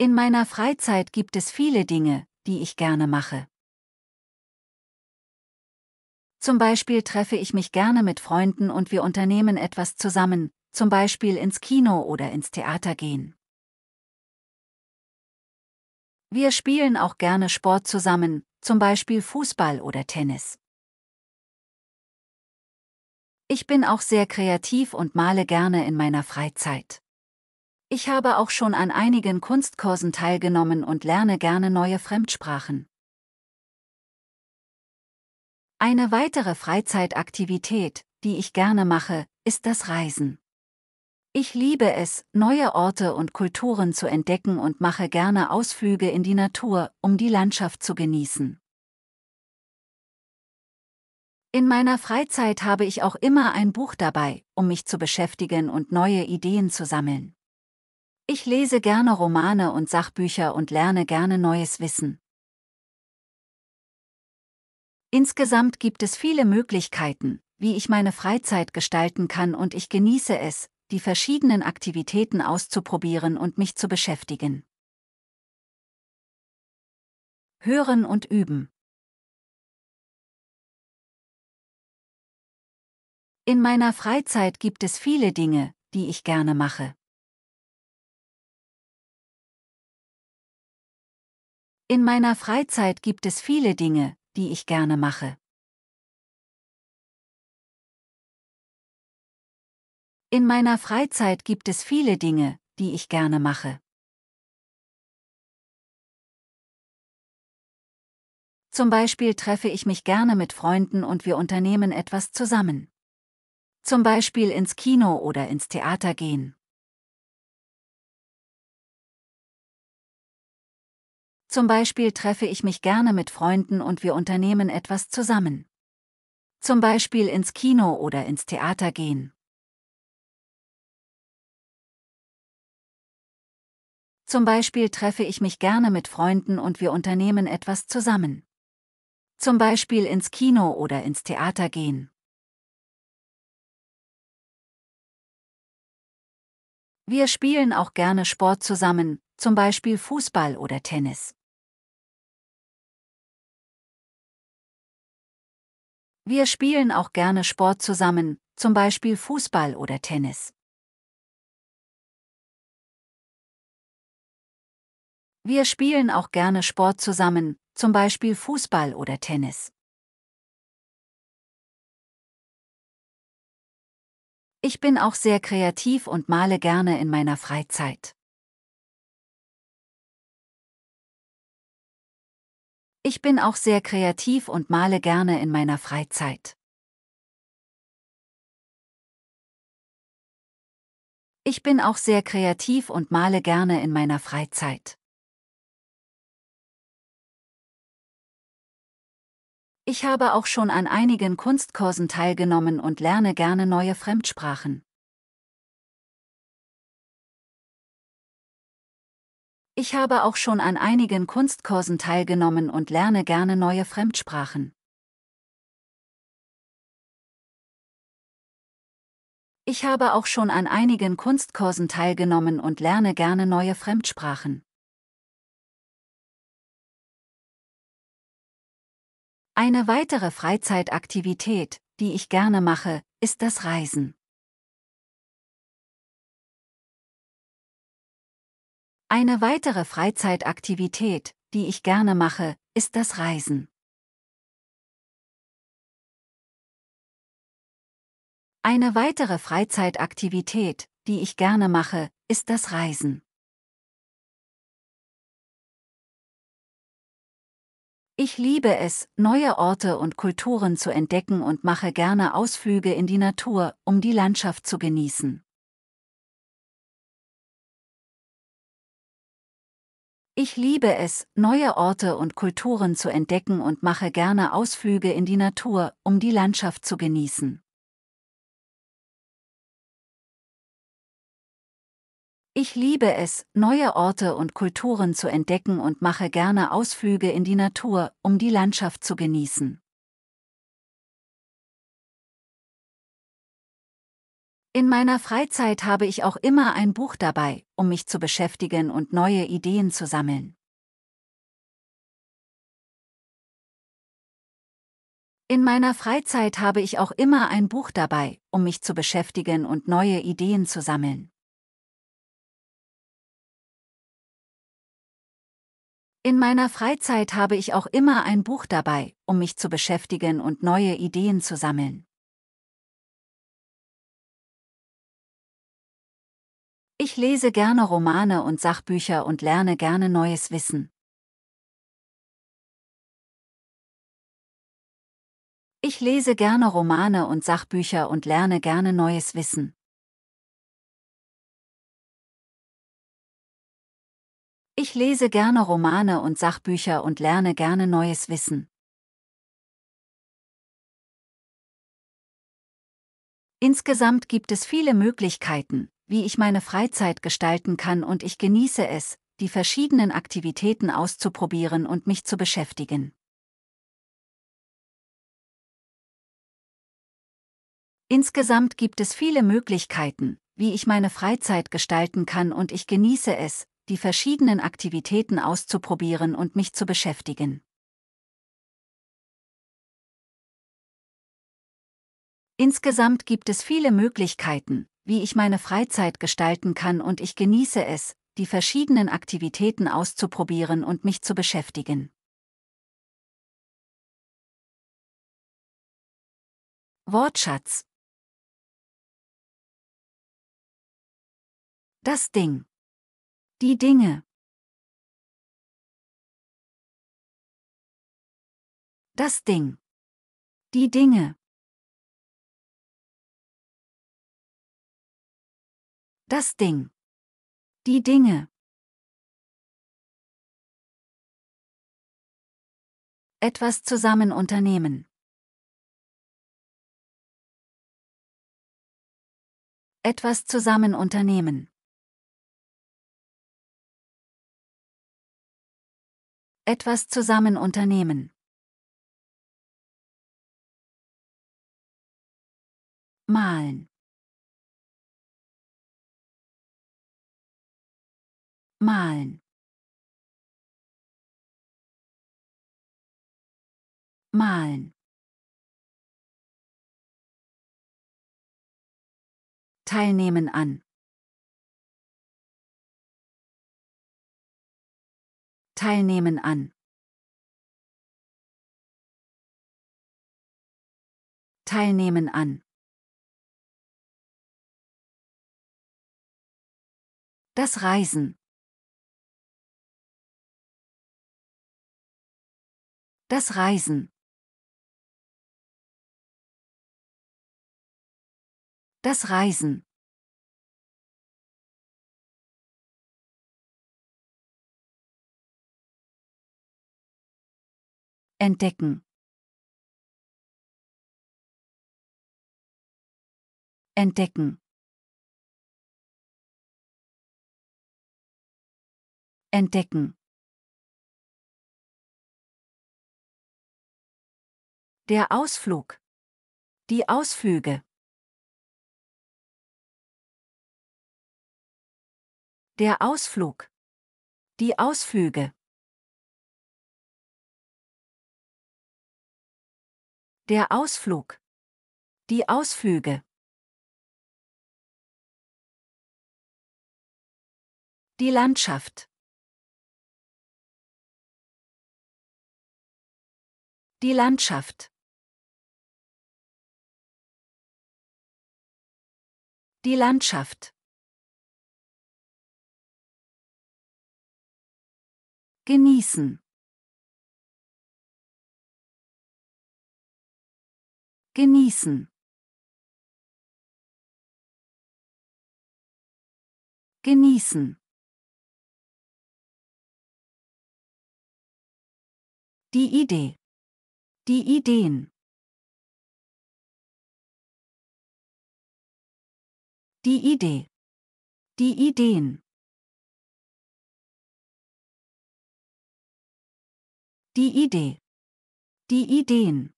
In meiner Freizeit gibt es viele Dinge, die ich gerne mache. Zum Beispiel treffe ich mich gerne mit Freunden und wir unternehmen etwas zusammen, zum Beispiel ins Kino oder ins Theater gehen. Wir spielen auch gerne Sport zusammen, zum Beispiel Fußball oder Tennis. Ich bin auch sehr kreativ und male gerne in meiner Freizeit. Ich habe auch schon an einigen Kunstkursen teilgenommen und lerne gerne neue Fremdsprachen. Eine weitere Freizeitaktivität, die ich gerne mache, ist das Reisen. Ich liebe es, neue Orte und Kulturen zu entdecken und mache gerne Ausflüge in die Natur, um die Landschaft zu genießen. In meiner Freizeit habe ich auch immer ein Buch dabei, um mich zu beschäftigen und neue Ideen zu sammeln. Ich lese gerne Romane und Sachbücher und lerne gerne neues Wissen. Insgesamt gibt es viele Möglichkeiten, wie ich meine Freizeit gestalten kann und ich genieße es, die verschiedenen Aktivitäten auszuprobieren und mich zu beschäftigen. Hören und üben. In meiner Freizeit gibt es viele Dinge, die ich gerne mache. In meiner Freizeit gibt es viele Dinge, die ich gerne mache. In meiner Freizeit gibt es viele Dinge, die ich gerne mache. Zum Beispiel treffe ich mich gerne mit Freunden und wir unternehmen etwas zusammen. Zum Beispiel ins Kino oder ins Theater gehen. Zum Beispiel treffe ich mich gerne mit Freunden und wir unternehmen etwas zusammen. Zum Beispiel ins Kino oder ins Theater gehen. Zum Beispiel treffe ich mich gerne mit Freunden und wir unternehmen etwas zusammen. Zum Beispiel ins Kino oder ins Theater gehen. Wir spielen auch gerne Sport zusammen, zum Beispiel Fußball oder Tennis. Wir spielen auch gerne Sport zusammen, zum Beispiel Fußball oder Tennis. Wir spielen auch gerne Sport zusammen, zum Beispiel Fußball oder Tennis. Ich bin auch sehr kreativ und male gerne in meiner Freizeit. Ich bin auch sehr kreativ und male gerne in meiner Freizeit. Ich bin auch sehr kreativ und male gerne in meiner Freizeit. Ich habe auch schon an einigen Kunstkursen teilgenommen und lerne gerne neue Fremdsprachen. Ich habe auch schon an einigen Kunstkursen teilgenommen und lerne gerne neue Fremdsprachen. Ich habe auch schon an einigen Kunstkursen teilgenommen und lerne gerne neue Fremdsprachen. Eine weitere Freizeitaktivität, die ich gerne mache, ist das Reisen. Eine weitere Freizeitaktivität, die ich gerne mache, ist das Reisen. Eine weitere Freizeitaktivität, die ich gerne mache, ist das Reisen. Ich liebe es, neue Orte und Kulturen zu entdecken und mache gerne Ausflüge in die Natur, um die Landschaft zu genießen. Ich liebe es, neue Orte und Kulturen zu entdecken und mache gerne Ausflüge in die Natur, um die Landschaft zu genießen. Ich liebe es, neue Orte und Kulturen zu entdecken und mache gerne Ausflüge in die Natur, um die Landschaft zu genießen. In meiner Freizeit habe ich auch immer ein Buch dabei, um mich zu beschäftigen und neue Ideen zu sammeln. In meiner Freizeit habe ich auch immer ein Buch dabei, um mich zu beschäftigen und neue Ideen zu sammeln. In meiner Freizeit habe ich auch immer ein Buch dabei, um mich zu beschäftigen und neue Ideen zu sammeln. Ich lese gerne Romane und Sachbücher und lerne gerne neues Wissen. Ich lese gerne Romane und Sachbücher und lerne gerne neues Wissen. Ich lese gerne Romane und Sachbücher und lerne gerne neues Wissen. Insgesamt gibt es viele Möglichkeiten, wie ich meine Freizeit gestalten kann und ich genieße es, die verschiedenen Aktivitäten auszuprobieren und mich zu beschäftigen. Insgesamt gibt es viele Möglichkeiten, wie ich meine Freizeit gestalten kann und ich genieße es, die verschiedenen Aktivitäten auszuprobieren und mich zu beschäftigen. Insgesamt gibt es viele Möglichkeiten, wie ich meine Freizeit gestalten kann und ich genieße es, die verschiedenen Aktivitäten auszuprobieren und mich zu beschäftigen. Wortschatz Das Ding. Die Dinge. Das Ding. Die Dinge. Das Ding. Die Dinge. Etwas zusammen unternehmen. Etwas zusammen unternehmen. Etwas zusammen unternehmen. Malen. Malen. Malen. Teilnehmen an. Teilnehmen an. Teilnehmen an. Das Reisen. Das Reisen. Das Reisen. Entdecken. Entdecken. Entdecken. Der Ausflug. Die Ausflüge. Der Ausflug. Die Ausflüge. Der Ausflug. Die Ausflüge. Die Landschaft. Die Landschaft. Die Landschaft. Genießen. Genießen. Genießen. Die Idee. Die Ideen. Die Idee. Die Ideen. Die Idee. Die Ideen.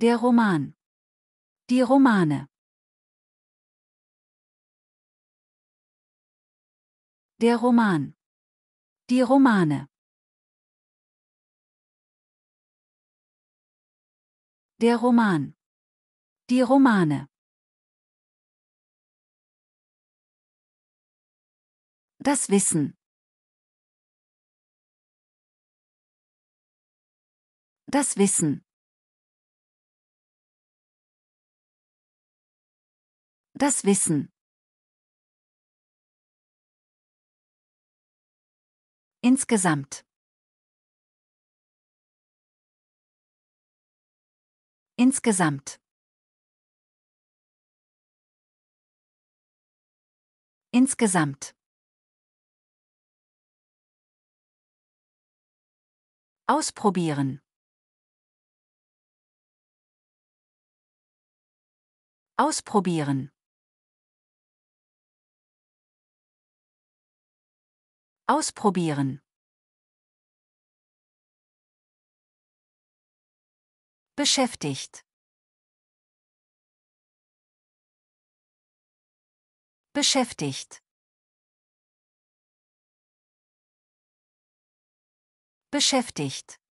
Der Roman. Die Romane. Der Roman. Die Romane. Der Roman. Die Romane. Das Wissen. Das Wissen. Das Wissen. Insgesamt. Insgesamt. Insgesamt. Ausprobieren. Ausprobieren. Ausprobieren. beschäftigt beschäftigt beschäftigt